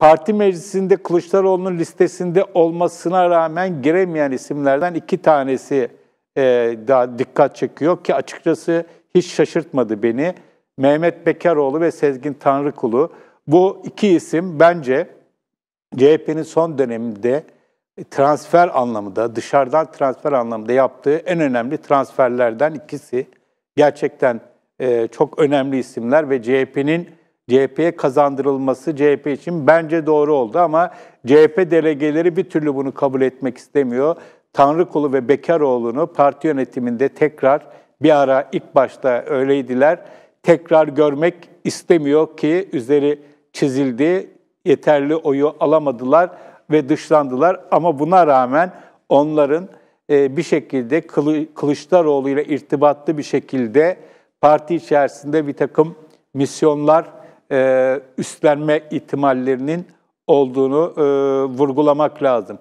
Parti meclisinde Kılıçdaroğlu'nun listesinde olmasına rağmen giremeyen isimlerden iki tanesi e, daha dikkat çekiyor ki açıkçası hiç şaşırtmadı beni. Mehmet Bekaroğlu ve Sezgin Tanrıkulu. Bu iki isim bence CHP'nin son döneminde transfer anlamında, dışarıdan transfer anlamında yaptığı en önemli transferlerden ikisi. Gerçekten e, çok önemli isimler ve CHP'nin CHP'ye kazandırılması CHP için bence doğru oldu ama CHP delegeleri bir türlü bunu kabul etmek istemiyor. Tanrıkulu ve Bekaroğlu'nu parti yönetiminde tekrar bir ara ilk başta öyleydiler. Tekrar görmek istemiyor ki üzeri çizildi, yeterli oyu alamadılar ve dışlandılar. Ama buna rağmen onların e, bir şekilde Kılıçdaroğlu ile irtibatlı bir şekilde parti içerisinde bir takım misyonlar e, üstlenme ihtimallerinin olduğunu e, vurgulamak lazım.